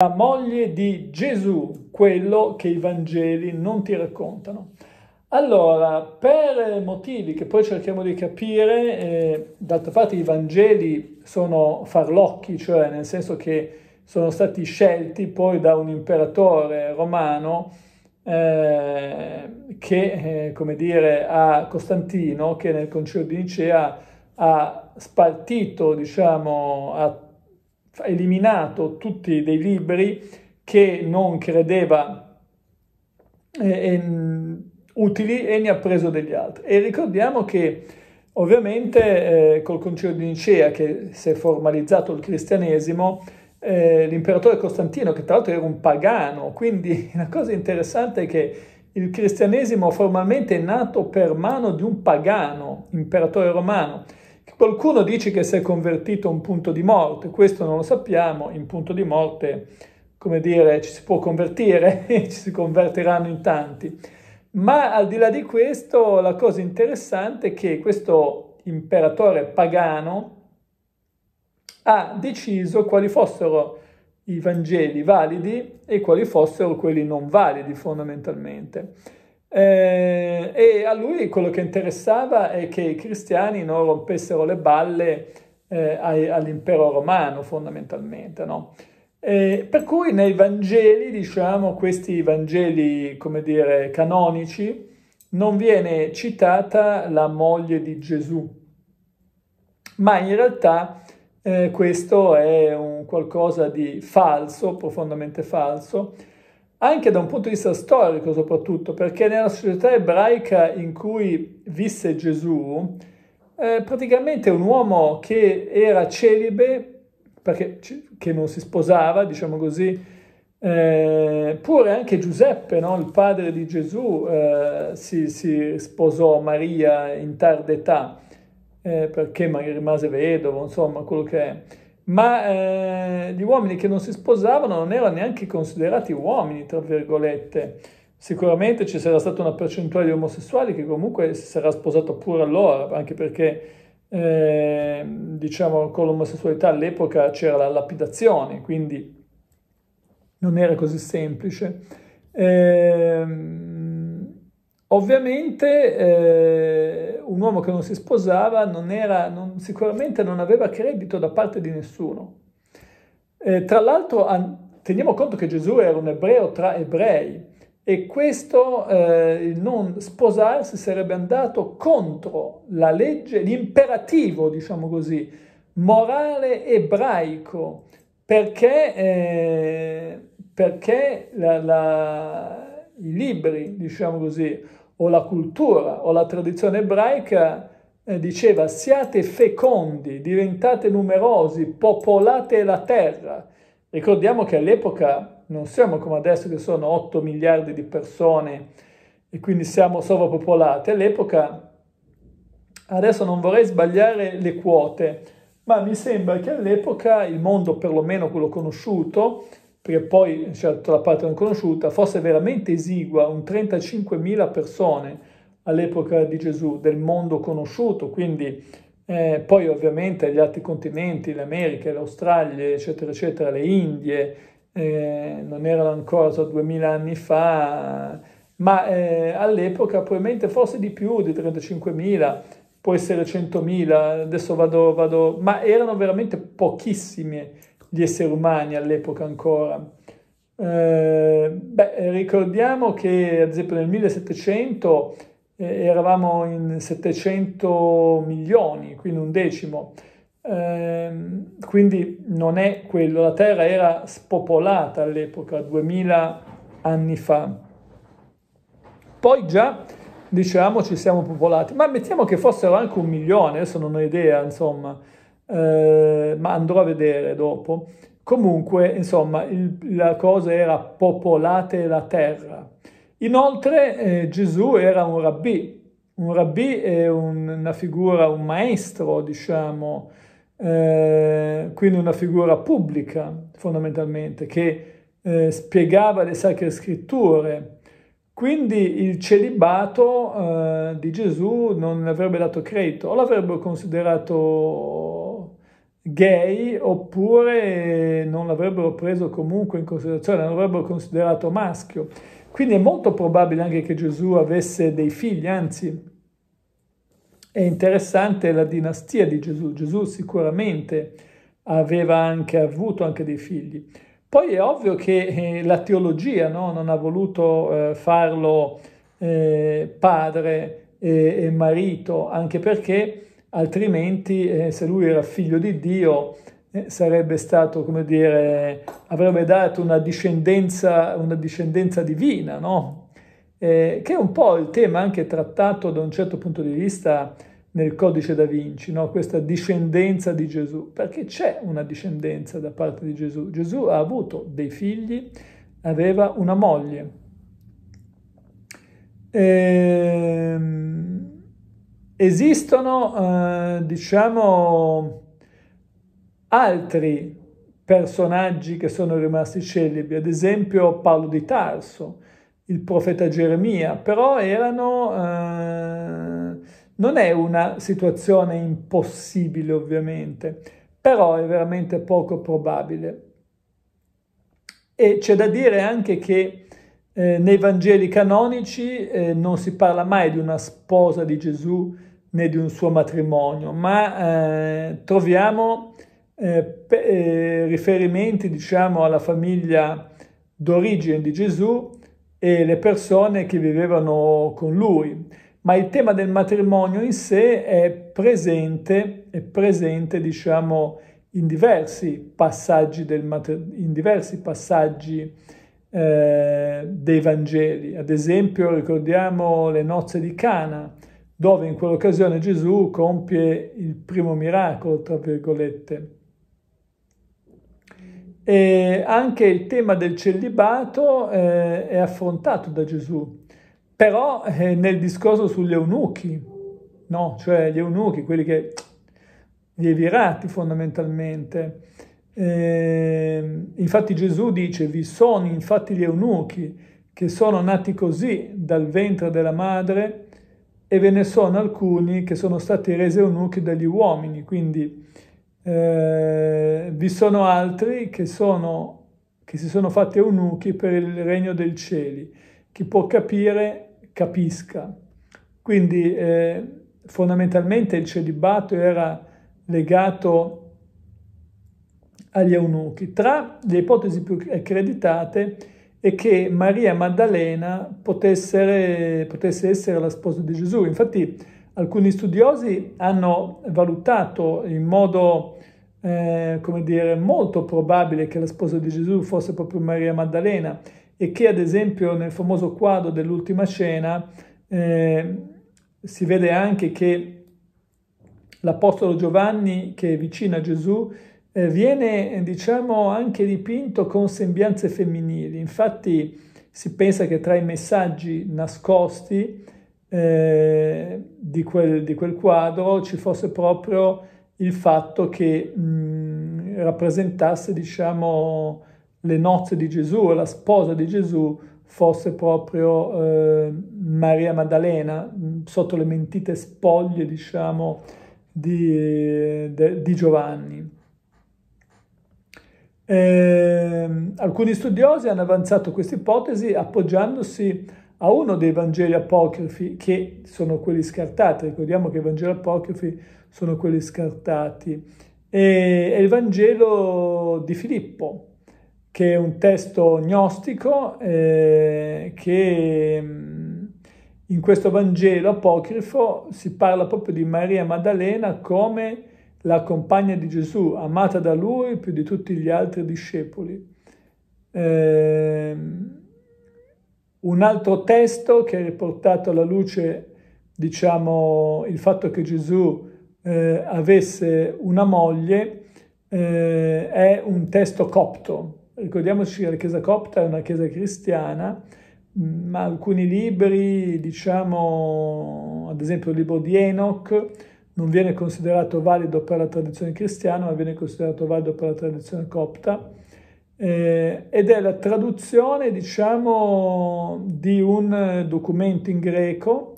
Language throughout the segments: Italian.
La moglie di Gesù, quello che i Vangeli non ti raccontano. Allora, per motivi che poi cerchiamo di capire, eh, d'altra parte i Vangeli sono farlocchi, cioè nel senso che sono stati scelti poi da un imperatore romano eh, che, eh, come dire, a Costantino, che nel concilio di Nicea ha spartito, diciamo, a eliminato tutti dei libri che non credeva eh, eh, utili e ne ha preso degli altri. E ricordiamo che ovviamente eh, col concilio di Nicea che si è formalizzato il cristianesimo, eh, l'imperatore Costantino, che tra l'altro era un pagano, quindi la cosa interessante è che il cristianesimo formalmente è nato per mano di un pagano, imperatore romano, Qualcuno dice che si è convertito a un punto di morte, questo non lo sappiamo, in punto di morte, come dire, ci si può convertire e ci si convertiranno in tanti. Ma al di là di questo, la cosa interessante è che questo imperatore pagano ha deciso quali fossero i Vangeli validi e quali fossero quelli non validi fondamentalmente. Eh, e a lui quello che interessava è che i cristiani non rompessero le balle eh, all'impero romano fondamentalmente, no? Eh, per cui nei Vangeli, diciamo, questi Vangeli, come dire, canonici, non viene citata la moglie di Gesù, ma in realtà eh, questo è un qualcosa di falso, profondamente falso, anche da un punto di vista storico soprattutto, perché nella società ebraica in cui visse Gesù, eh, praticamente un uomo che era celibe, perché, che non si sposava, diciamo così, eh, pure anche Giuseppe, no? il padre di Gesù, eh, si, si, sposò Maria in tarda età, eh, perché magari rimase vedovo, insomma, quello che è ma eh, gli uomini che non si sposavano non erano neanche considerati uomini, tra virgolette. Sicuramente ci sarà stata una percentuale di omosessuali che comunque si sarà sposato pure allora, anche perché eh, diciamo con l'omosessualità all'epoca c'era la lapidazione, quindi non era così semplice. Ehm... Ovviamente eh, un uomo che non si sposava non era, non, sicuramente non aveva credito da parte di nessuno. Eh, tra l'altro teniamo conto che Gesù era un ebreo tra ebrei e questo eh, non sposarsi sarebbe andato contro la legge, l'imperativo, diciamo così, morale ebraico, perché, eh, perché la, la, i libri, diciamo così, o la cultura o la tradizione ebraica eh, diceva siate fecondi, diventate numerosi, popolate la terra. Ricordiamo che all'epoca non siamo come adesso che sono 8 miliardi di persone e quindi siamo sovrappopolati. All'epoca, adesso non vorrei sbagliare le quote, ma mi sembra che all'epoca il mondo, perlomeno quello conosciuto, perché poi c'è cioè, tutta la parte non conosciuta, fosse veramente esigua un 35.000 persone all'epoca di Gesù del mondo conosciuto, quindi eh, poi ovviamente gli altri continenti, le Americhe, l'Australia, eccetera, eccetera, le Indie, eh, non erano ancora so, 2000 anni fa, ma eh, all'epoca probabilmente forse di più di 35.000, può essere 100.000, adesso vado, vado, ma erano veramente pochissime gli esseri umani all'epoca ancora. Eh, beh, ricordiamo che ad esempio nel 1700 eh, eravamo in 700 milioni, quindi un decimo, eh, quindi non è quello, la Terra era spopolata all'epoca, 2000 anni fa. Poi già, diciamo, ci siamo popolati, ma mettiamo che fossero anche un milione, adesso non ho idea, insomma, eh, ma andrò a vedere dopo. Comunque, insomma, il, la cosa era popolate la terra. Inoltre eh, Gesù era un rabbì, un rabbì è un, una figura, un maestro, diciamo, eh, quindi una figura pubblica fondamentalmente, che eh, spiegava le sacre scritture. Quindi il celibato eh, di Gesù non avrebbe dato credito o l'avrebbero considerato gay oppure non l'avrebbero preso comunque in considerazione, cioè non l'avrebbero considerato maschio. Quindi è molto probabile anche che Gesù avesse dei figli, anzi è interessante la dinastia di Gesù. Gesù sicuramente aveva anche avuto anche dei figli. Poi è ovvio che eh, la teologia no? non ha voluto eh, farlo eh, padre e, e marito, anche perché altrimenti eh, se lui era figlio di Dio eh, sarebbe stato, come dire, avrebbe dato una discendenza, una discendenza divina, no? Eh, che è un po' il tema anche trattato da un certo punto di vista nel codice da Vinci, no? questa discendenza di Gesù, perché c'è una discendenza da parte di Gesù. Gesù ha avuto dei figli, aveva una moglie. Ehm... Esistono, eh, diciamo, altri personaggi che sono rimasti celebri, ad esempio Paolo di Tarso, il profeta Geremia, però erano... Eh, non è una situazione impossibile ovviamente, però è veramente poco probabile. E c'è da dire anche che eh, nei Vangeli canonici eh, non si parla mai di una sposa di Gesù né di un suo matrimonio, ma eh, troviamo eh, pe- eh, riferimenti diciamo, alla famiglia d'origine di Gesù e le persone che vivevano con lui. Ma il tema del matrimonio in sé è presente, è presente diciamo, in diversi passaggi, del in diversi passaggi eh, dei Vangeli. Ad esempio ricordiamo le nozze di Cana, dove in quell'occasione Gesù compie il primo miracolo, tra virgolette. E anche il tema del celibato eh, è affrontato da Gesù, però eh, nel discorso sugli eunuchi, no? cioè gli eunuchi, quelli che gli evirati fondamentalmente. Eh, infatti Gesù dice, vi sono infatti gli eunuchi che sono nati così dal ventre della madre e ve ne sono alcuni che sono stati resi eunuchi dagli uomini, quindi eh, vi sono altri che, sono, che si sono fatti eunuchi per il regno dei cieli. Chi può capire, capisca. Quindi eh, fondamentalmente il celibato era legato agli eunuchi. Tra le ipotesi più accreditate, e che Maria Maddalena potesse, potesse essere la sposa di Gesù. Infatti alcuni studiosi hanno valutato in modo, eh, come dire, molto probabile che la sposa di Gesù fosse proprio Maria Maddalena e che ad esempio nel famoso quadro dell'ultima scena eh, si vede anche che l'Apostolo Giovanni, che è vicino a Gesù, eh, viene eh, diciamo anche dipinto con sembianze femminili. Infatti si pensa che tra i messaggi nascosti eh, di, quel, di, quel, quadro ci fosse proprio il fatto che mh, rappresentasse diciamo le nozze di Gesù, la sposa di Gesù fosse proprio eh, Maria Maddalena sotto le mentite spoglie diciamo di, eh, de, di Giovanni. Eh, alcuni studiosi hanno avanzato questa ipotesi appoggiandosi a uno dei Vangeli apocrifi che sono quelli scartati. Ricordiamo che i Vangeli apocrifi sono quelli scartati. E, è il Vangelo di Filippo, che è un testo gnostico eh, che mm, in questo Vangelo apocrifo si parla proprio di Maria Maddalena come la compagna di Gesù, amata da lui più di tutti gli altri discepoli. Eh, un altro testo che ha riportato alla luce, diciamo, il fatto che Gesù eh, avesse una moglie eh, è un testo copto. Ricordiamoci che la Chiesa copta è una Chiesa cristiana, ma alcuni libri, diciamo, ad esempio il libro di Enoch, non viene considerato valido per la tradizione cristiana, ma viene considerato valido per la tradizione copta, eh, ed è la traduzione, diciamo, di un documento in greco,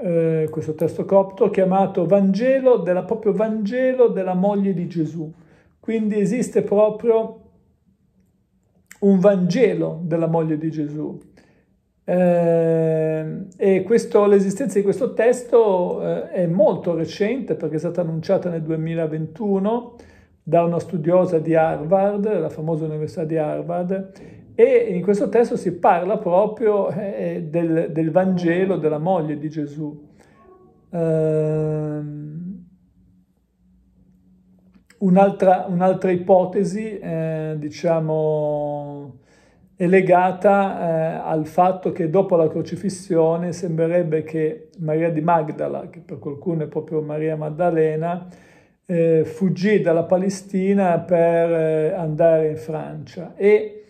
eh, questo testo copto, chiamato Vangelo, della, proprio Vangelo della moglie di Gesù. Quindi esiste proprio un Vangelo della moglie di Gesù, Ehm, e questo, l'esistenza di questo testo eh, è molto recente perché è stata annunciata nel 2021 da una studiosa di Harvard, la famosa Università di Harvard, e in questo testo si parla proprio eh, del, del Vangelo della moglie di Gesù. Ehm, un'altra, un'altra ipotesi, eh, diciamo, è legata eh, al fatto che dopo la crocifissione sembrerebbe che Maria di Magdala, che per qualcuno è proprio Maria Maddalena, eh, fuggì dalla Palestina per eh, andare in Francia e,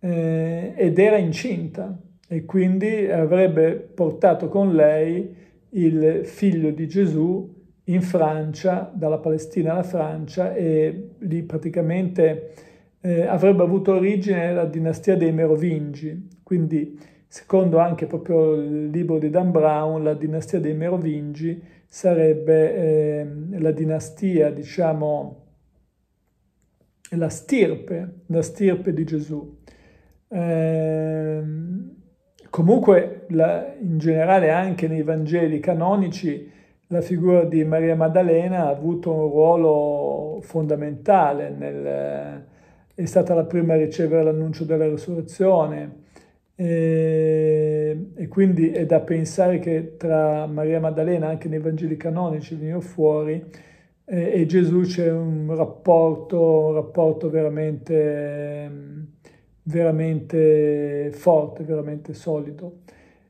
eh, ed era incinta e quindi avrebbe portato con lei il figlio di Gesù in Francia, dalla Palestina alla Francia e lì praticamente eh, avrebbe avuto origine la dinastia dei Merovingi, quindi secondo anche proprio il libro di Dan Brown, la dinastia dei Merovingi sarebbe eh, la dinastia, diciamo, la stirpe, la stirpe di Gesù. Eh, comunque, la, in generale, anche nei Vangeli canonici, la figura di Maria Maddalena ha avuto un ruolo fondamentale nel è stata la prima a ricevere l'annuncio della risurrezione e, ehm, e, quindi è da pensare che tra Maria Maddalena, anche nei Vangeli canonici veniva fuori, eh, e Gesù c'è un rapporto, un rapporto veramente, veramente forte, veramente solido.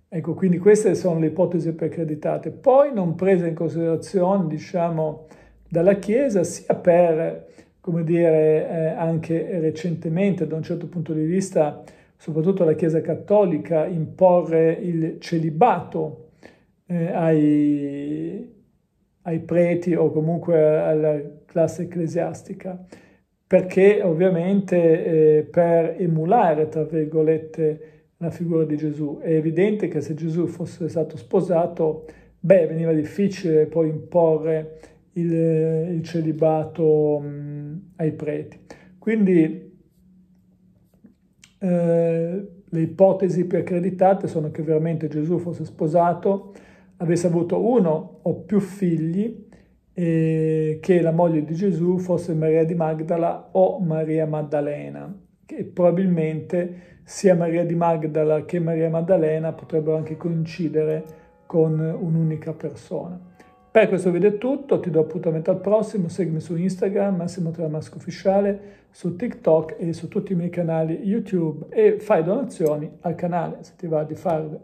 Ecco, quindi queste sono le ipotesi precreditate. Poi non prese in considerazione, diciamo, dalla Chiesa sia per come dire, eh, anche recentemente da un certo punto di vista, soprattutto la Chiesa Cattolica, imporre il celibato eh, ai, ai, preti o comunque alla classe ecclesiastica, perché ovviamente eh, per emulare, tra virgolette, la figura di Gesù. È evidente che se Gesù fosse stato sposato, beh, veniva difficile poi imporre il, il celibato mh, ai preti. Quindi eh, le ipotesi più accreditate sono che veramente Gesù fosse sposato, avesse avuto uno o più figli e che la moglie di Gesù fosse Maria di Magdala o Maria Maddalena, che probabilmente sia Maria di Magdala che Maria Maddalena potrebbero anche coincidere con un'unica persona. Per questo video è tutto, ti do appuntamento al prossimo, seguimi su Instagram, Massimo Tramasco Ufficiale, su TikTok e su tutti i miei canali YouTube e fai donazioni al canale se ti va di farle.